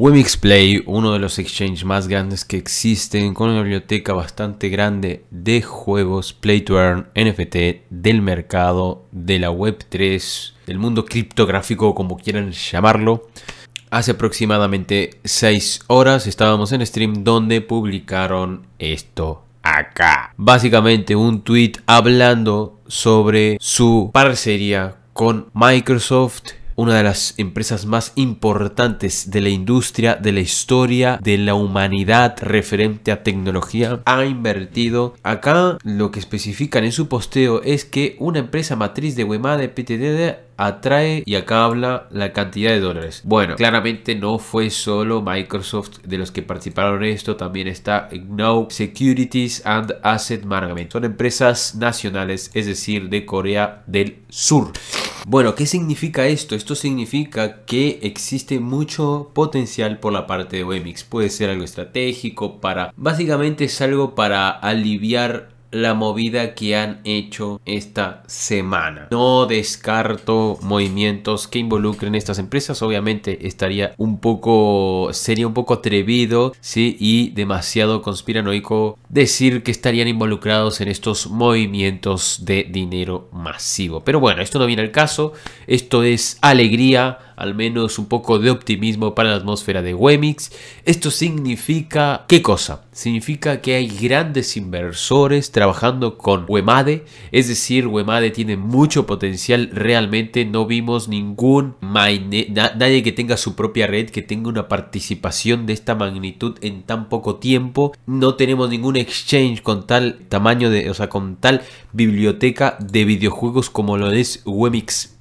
Wemix Play, uno de los exchanges más grandes que existen, con una biblioteca bastante grande de juegos Play to Earn, NFT, del mercado, de la Web3, del mundo criptográfico, como quieran llamarlo. Hace aproximadamente 6 horas estábamos en stream donde publicaron esto acá. Básicamente un tweet hablando sobre su parcería con Microsoft una de las empresas más importantes de la industria, de la historia, de la humanidad referente a tecnología, ha invertido. Acá lo que especifican en su posteo es que una empresa matriz de de PTD atrae y acá habla la cantidad de dólares. Bueno, claramente no fue solo Microsoft de los que participaron en esto, también está Now Securities and Asset Management. Son empresas nacionales, es decir, de Corea del Sur. Bueno, ¿qué significa esto? Esto significa que existe mucho potencial por la parte de Wemix. Puede ser algo estratégico para... Básicamente es algo para aliviar la movida que han hecho esta semana. No descarto movimientos que involucren estas empresas. Obviamente estaría un poco, sería un poco atrevido, ¿sí? Y demasiado conspiranoico decir que estarían involucrados en estos movimientos de dinero masivo. Pero bueno, esto no viene al caso. Esto es alegría al menos un poco de optimismo para la atmósfera de Wemix. Esto significa, ¿qué cosa? Significa que hay grandes inversores trabajando con Wemade, es decir, Wemade tiene mucho potencial, realmente no vimos ningún, nadie que tenga su propia red, que tenga una participación de esta magnitud en tan poco tiempo, no tenemos ningún exchange con tal tamaño de, o sea, con tal biblioteca de videojuegos como lo es Wemix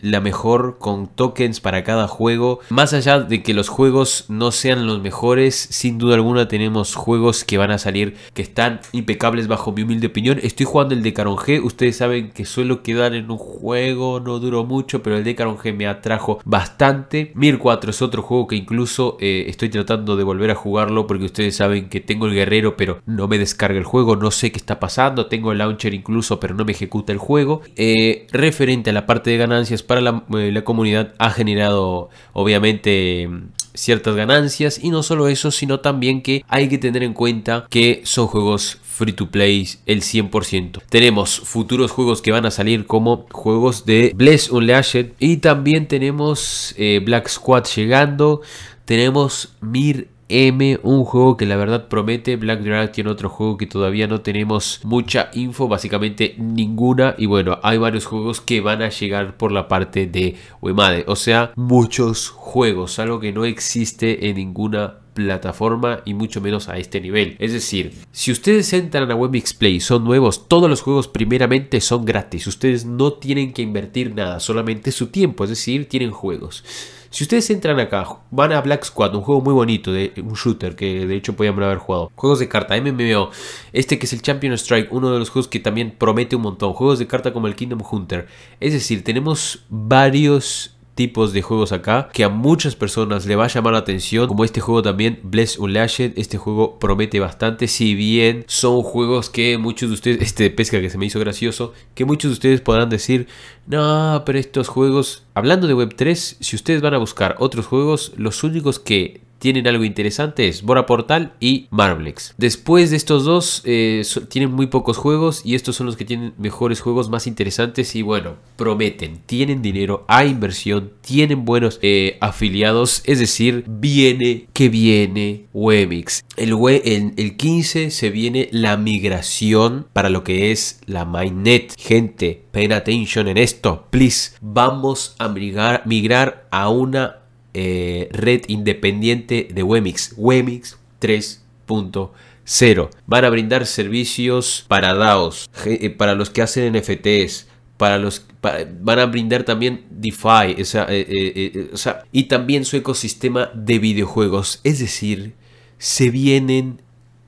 la mejor con tokens para cada juego. Más allá de que los juegos no sean los mejores, sin duda alguna tenemos juegos que van a salir que están impecables bajo mi humilde opinión. Estoy jugando el de Caron ustedes saben que suelo quedar en un juego, no duro mucho, pero el de Caron G me atrajo bastante. Mir 4 es otro juego que incluso eh, estoy tratando de volver a jugarlo porque ustedes saben que tengo el guerrero pero no me descarga el juego, no sé qué está pasando, tengo el launcher incluso pero no me ejecuta el juego. Eh, referente a la parte de ganancias para eh, la, comunidad ha generado obviamente ciertas ganancias y no solo eso sino también que hay que tener en cuenta que son juegos free to play el 100%. Tenemos futuros juegos que van a salir como juegos de Bless Unleashed y también tenemos eh, Black Squad llegando, tenemos Mir M, un juego que la verdad promete. Black Dragon tiene otro juego que todavía no tenemos mucha info, básicamente ninguna. Y bueno, hay varios juegos que van a llegar por la parte de Wemade. O sea, muchos juegos, algo que no existe en ninguna plataforma y mucho menos a este nivel. Es decir, si ustedes entran a Webmix Play son nuevos, todos los juegos primeramente son gratis. Ustedes no tienen que invertir nada, solamente su tiempo, es decir, tienen juegos. Si ustedes entran acá, van a Black Squad, un juego muy bonito, de un shooter que de hecho podían haber jugado. Juegos de carta, MMO, este que es el Champion Strike, uno de los juegos que también promete un montón. Juegos de carta como el Kingdom Hunter. Es decir, tenemos varios tipos de juegos acá que a muchas personas le va a llamar la atención como este juego también Bless Unleashed este juego promete bastante si bien son juegos que muchos de ustedes este pesca que se me hizo gracioso que muchos de ustedes podrán decir no pero estos juegos hablando de web 3 si ustedes van a buscar otros juegos los únicos que tienen algo interesante es Bora Portal y Marblex. Después de estos dos, eh, tienen muy pocos juegos y estos son los que tienen mejores juegos, más interesantes y bueno, prometen, tienen dinero, hay inversión, tienen buenos eh, afiliados, es decir, viene que viene Wemix. El, el, 15 se viene la migración para lo que es la mainnet. Gente, pay attention en esto, please. Vamos a migrar a una eh, red independiente de Wemix, Wemix 3.0. Van a brindar servicios para DAOs, eh, para los que hacen NFTs, para los van a brindar también DeFi, eh, y también su ecosistema de videojuegos. Es decir, se vienen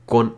con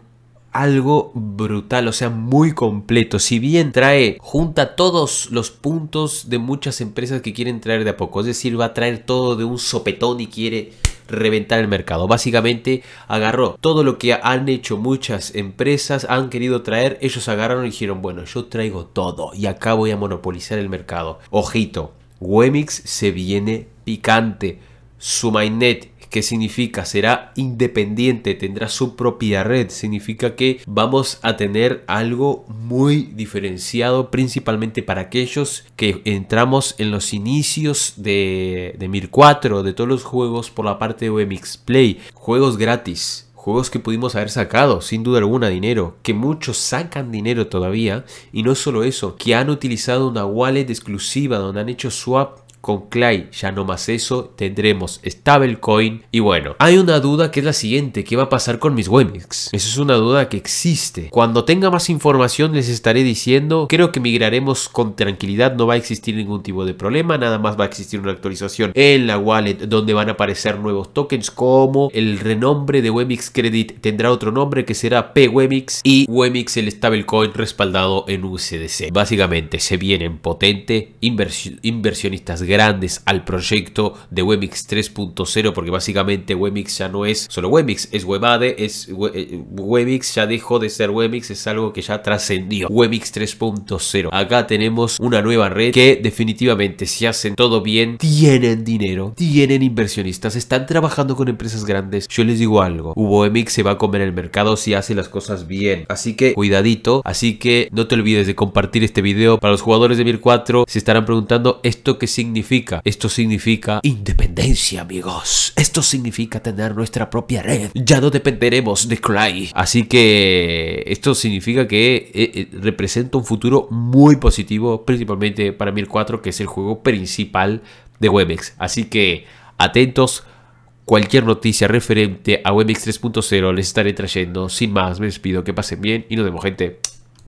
algo brutal, o sea, muy completo. Si bien trae, junta todos los puntos de muchas empresas que quieren traer de a poco, es decir, va a traer todo de un sopetón y quiere reventar el mercado. Básicamente agarró todo lo que han hecho muchas empresas, han querido traer, ellos agarraron y dijeron, bueno, yo traigo todo y acá voy a monopolizar el mercado. Ojito, Wemix se viene picante. Su mainnet ¿Qué significa? Será independiente, tendrá su propia red. Significa que vamos a tener algo muy diferenciado, principalmente para aquellos que entramos en los inicios de, de de todos los juegos por la parte de Wemix Play. Juegos gratis juegos que pudimos haber sacado, sin duda alguna, dinero, que muchos sacan dinero todavía, y no solo eso, que han utilizado una wallet exclusiva donde han hecho swap con Clay ya no más eso, tendremos stablecoin y bueno, hay una duda que es la siguiente, ¿qué va a pasar con mis Wemix? Esa es una duda que existe. Cuando tenga más información les estaré diciendo, creo que migraremos con tranquilidad, no va a existir ningún tipo de problema, nada más va a existir una actualización en la wallet donde van a aparecer nuevos tokens como el renombre de Wemix Credit tendrá otro nombre que será PWemix y Wemix el stablecoin respaldado en USDC. Básicamente se vienen potente inversionistas grandes al proyecto de Wemix 3.0 porque básicamente Wemix ya no es solo Wemix, es Wemade es eh, Wemix, ya dejó de ser Wemix, es algo que ya trascendió. Wemix 3.0. Acá tenemos una nueva red que definitivamente si hacen todo bien, tienen dinero, tienen inversionistas, están trabajando con empresas grandes. Yo les digo algo, Wemix se va a comer el mercado si hace las cosas bien. Así que cuidadito, así que no te olvides de compartir este video. Para los jugadores de 1004 se estarán preguntando esto que significa esto significa independencia, amigos. Esto significa tener nuestra propia red. Ya no dependeremos de Cry. Así que esto significa que eh, eh, representa un futuro muy positivo, principalmente para Mir 4, que es el juego principal de Wemex. Así que atentos. Cualquier noticia referente a Wemex 3.0 les estaré trayendo. Sin más, me despido, que pasen bien y nos vemos, gente.